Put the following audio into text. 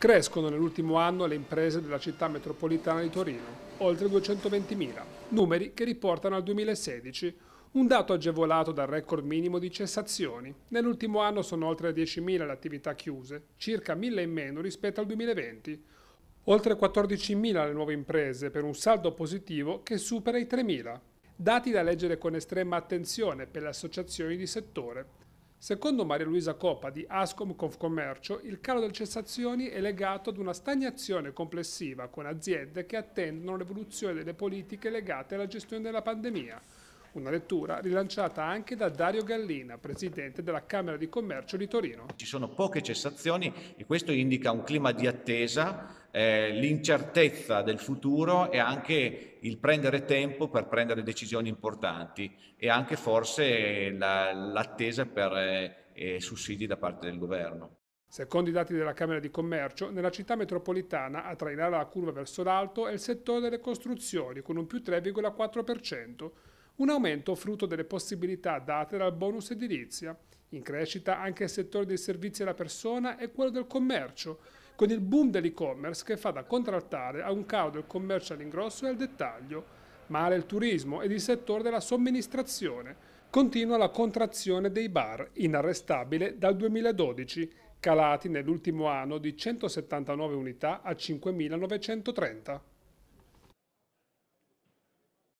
Crescono nell'ultimo anno le imprese della città metropolitana di Torino, oltre 220.000, numeri che riportano al 2016, un dato agevolato dal record minimo di cessazioni. Nell'ultimo anno sono oltre 10.000 le attività chiuse, circa 1.000 in meno rispetto al 2020, oltre 14.000 le nuove imprese per un saldo positivo che supera i 3.000. Dati da leggere con estrema attenzione per le associazioni di settore, Secondo Maria Luisa Coppa di Ascom Confcommercio, il calo delle cessazioni è legato ad una stagnazione complessiva con aziende che attendono l'evoluzione delle politiche legate alla gestione della pandemia. Una lettura rilanciata anche da Dario Gallina, presidente della Camera di Commercio di Torino. Ci sono poche cessazioni e questo indica un clima di attesa eh, l'incertezza del futuro e anche il prendere tempo per prendere decisioni importanti e anche forse la, l'attesa per eh, eh, sussidi da parte del governo. Secondo i dati della Camera di Commercio, nella città metropolitana a trainare la curva verso l'alto è il settore delle costruzioni con un più 3,4%, un aumento frutto delle possibilità date dal bonus edilizia. In crescita anche il settore dei servizi alla persona e quello del commercio, con il boom dell'e-commerce che fa da contraltare a un calo del commercio all'ingrosso e al dettaglio, male il turismo ed il settore della somministrazione. Continua la contrazione dei bar, inarrestabile dal 2012, calati nell'ultimo anno di 179 unità a 5.930.